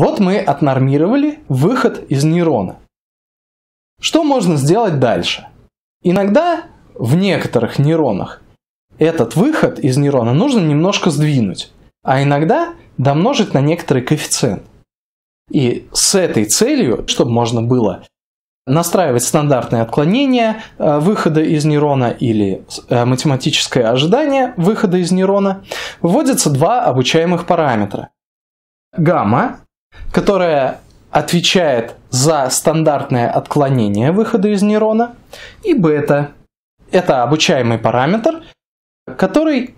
Вот мы отнормировали выход из нейрона. Что можно сделать дальше? Иногда в некоторых нейронах этот выход из нейрона нужно немножко сдвинуть, а иногда домножить на некоторый коэффициент. И с этой целью, чтобы можно было настраивать стандартные отклонения э, выхода из нейрона или э, математическое ожидание выхода из нейрона, вводятся два обучаемых параметра. Гамма которая отвечает за стандартное отклонение выхода из нейрона, и бета – это обучаемый параметр, который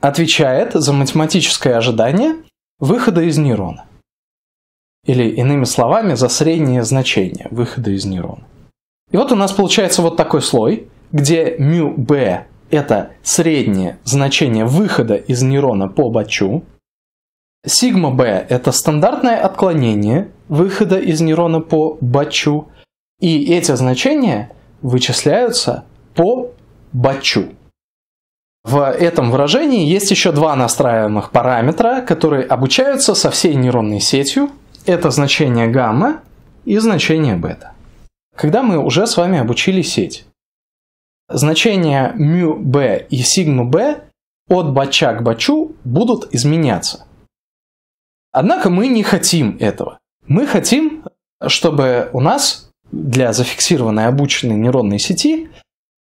отвечает за математическое ожидание выхода из нейрона. Или, иными словами, за среднее значение выхода из нейрона. И вот у нас получается вот такой слой, где μ b – это среднее значение выхода из нейрона по бачу, Сигма б это стандартное отклонение выхода из нейрона по бачу, и эти значения вычисляются по бачу. В этом выражении есть еще два настраиваемых параметра, которые обучаются со всей нейронной сетью. Это значение гамма и значение бета. Когда мы уже с вами обучили сеть. Значения μ b и σ b от бача к бачу будут изменяться – Однако мы не хотим этого. Мы хотим, чтобы у нас для зафиксированной обученной нейронной сети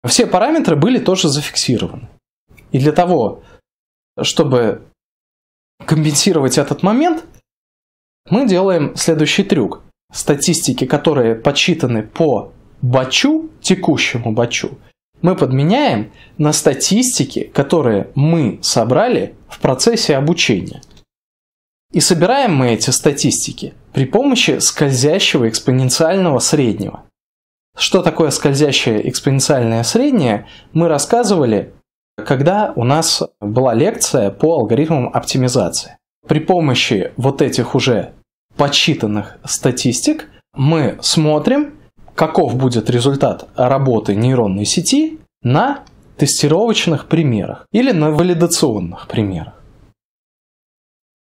все параметры были тоже зафиксированы. И для того, чтобы компенсировать этот момент, мы делаем следующий трюк. Статистики, которые подсчитаны по бачу, текущему бачу, мы подменяем на статистики, которые мы собрали в процессе обучения. И собираем мы эти статистики при помощи скользящего экспоненциального среднего. Что такое скользящее экспоненциальное среднее, мы рассказывали, когда у нас была лекция по алгоритмам оптимизации. При помощи вот этих уже подсчитанных статистик мы смотрим, каков будет результат работы нейронной сети на тестировочных примерах или на валидационных примерах.